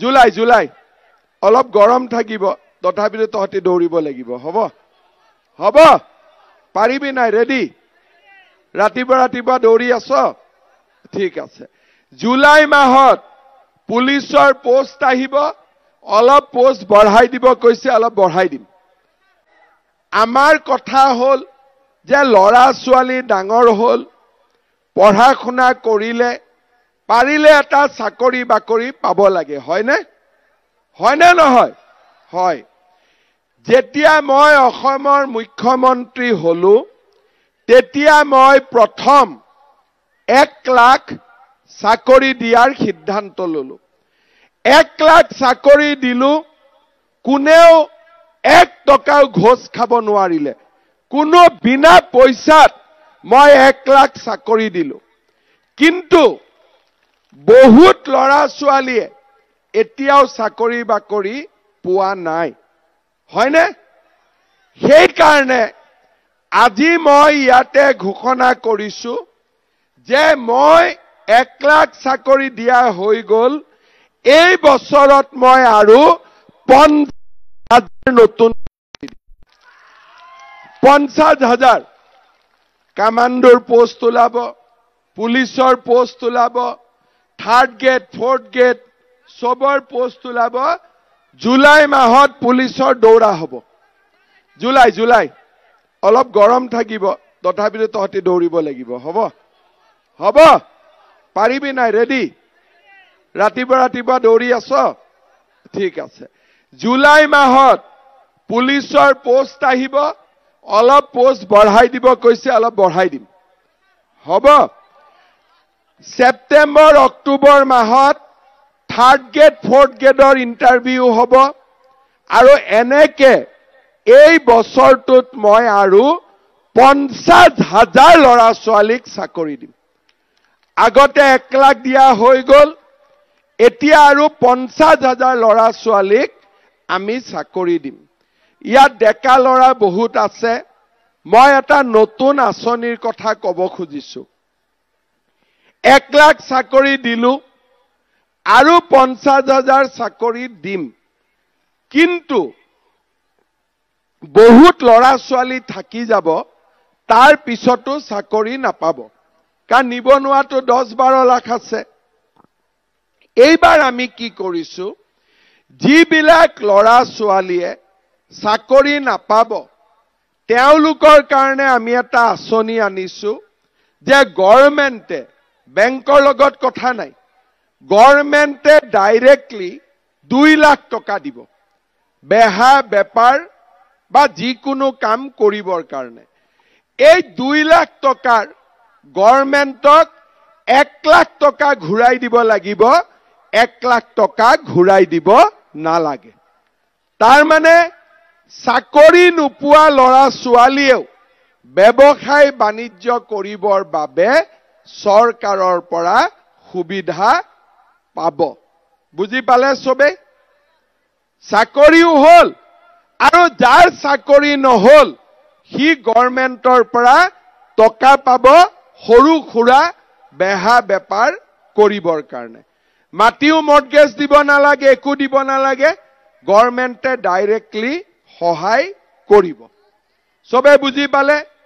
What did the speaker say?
July July অলপ গৰম থাকিব তথাপিতো তহঁতি দৌৰিব লাগিব হ'ব হ'ব পাৰিবি নাই ৰেডি ৰাতিপুৱা ৰাতিপুৱা দৌৰি আছ ঠিক আছে জুলাই মাহত পুলিচৰ পোষ্ট আহিব অলপ পোষ্ট বঢ়াই দিব কৈছে অলপ বঢ়াই দিম আমাৰ কথা হ'ল যে ল'ৰা ছোৱালী ডাঙৰ হ'ল পঢ়া শুনা কৰিলে পাৰিলে এটা চাকৰি বাকৰি পাব লাগে হয়নে হয়নে নহয় হয় যেতিয়া মই অসমৰ মুখ্যমন্ত্ৰী হ'লো তেতিয়া মই প্ৰথম এক লাখ চাকৰি দিয়াৰ সিদ্ধান্ত ললো এক লাখ চাকৰি দিলো কোনেও এক টকাও ঘোচ খাব নোৱাৰিলে কোনো বিনা পইচাত মই এক লাখ চাকৰি দিলোঁ কিন্তু বহুত ল'ৰা ছোৱালীয়ে এতিয়াও চাকৰি বাকৰি পোৱা নাই হয়নে সেইকাৰণে আজি মই ইয়াতে ঘোষণা কৰিছো যে মই এক লাখ চাকৰি দিয়া হৈ গ'ল এই বছৰত মই আৰু পঞ্চাছ হাজাৰ নতুন পঞ্চাছ হাজাৰ কামাণ্ডোৰ পষ্ট ওলাব পুলিচৰ পষ্ট ওলাব থাৰ্ড গ্ৰেড ফৰ্থ গ্ৰেড চবৰ পষ্ট ওলাব জুলাই মাহত পুলিচৰ দৌৰা হ'ব জুলাই জুলাই অলপ গৰম থাকিব তথাপিতো তহঁতি দৌৰিব লাগিব হ'ব হ'ব পাৰিবি নাই ৰেডি ৰাতিপুৱা ৰাতিপুৱা দৌৰি আছ ঠিক আছে জুলাই মাহত পুলিচৰ পষ্ট আহিব অলপ পষ্ট বঢ়াই দিব কৈছে অলপ বঢ়াই দিম হ'ব ছেপ্টেম্বৰ অক্টোবৰ মাহত থাৰ্ড গ্ৰেড ফৰ্থ গ্ৰেডৰ ইণ্টাৰভিউ হ'ব আৰু এনেকে এই বছৰটোত মই আৰু পঞ্চাছ হাজাৰ ল'ৰা ছোৱালীক চাকৰি দিম আগতে এক লাখ দিয়া হৈ গ'ল এতিয়া আৰু পঞ্চাছ হাজাৰ ল'ৰা ছোৱালীক আমি চাকৰি দিম ইয়াত ডেকা ল'ৰা বহুত আছে মই এটা নতুন আঁচনিৰ কথা ক'ব খুজিছোঁ এক লাখ চাকৰি দিলোঁ আৰু পঞ্চাছ হাজাৰ চাকৰি দিম কিন্তু বহুত ল'ৰা ছোৱালী থাকি যাব তাৰ পিছতো চাকৰি নাপাব কাৰণ নিবনুৱাটো দহ বাৰ লাখ আছে এইবাৰ আমি কি কৰিছোঁ যিবিলাক ল'ৰা ছোৱালীয়ে চাকৰি নাপাব তেওঁলোকৰ কাৰণে আমি এটা আঁচনি আনিছোঁ যে গৰমেণ্টে বেংকৰ লগত কথা নাই গভৰ্ণমেণ্টে ডাইৰেক্টলি দুই লাখ টকা দিব বেহা বেপাৰ বা যিকোনো কাম কৰিবৰ কাৰণে এই দুই লাখ টকাৰ গভৰ্ণমেণ্টক এক লাখ টকা ঘূৰাই দিব লাগিব এক লাখ টকা ঘূৰাই দিব নালাগে তাৰমানে চাকৰি নোপোৱা ল'ৰা ছোৱালীয়েও ব্যৱসায় বাণিজ্য কৰিবৰ বাবে চৰকাৰৰ পৰা সুবিধা পাব বুজি পালে চবেই চাকৰিও হ'ল আৰু যাৰ চাকৰি নহ'ল সি গভৰ্ণমেণ্টৰ পৰা টকা পাব সৰু সুৰা বেহা বেপাৰ কৰিবৰ কাৰণে মাটিও মৰ্গেজ দিব নালাগে একো দিব নালাগে গভৰ্ণমেণ্টে ডাইৰেক্টলি সহায় কৰিব চবে বুজি পালে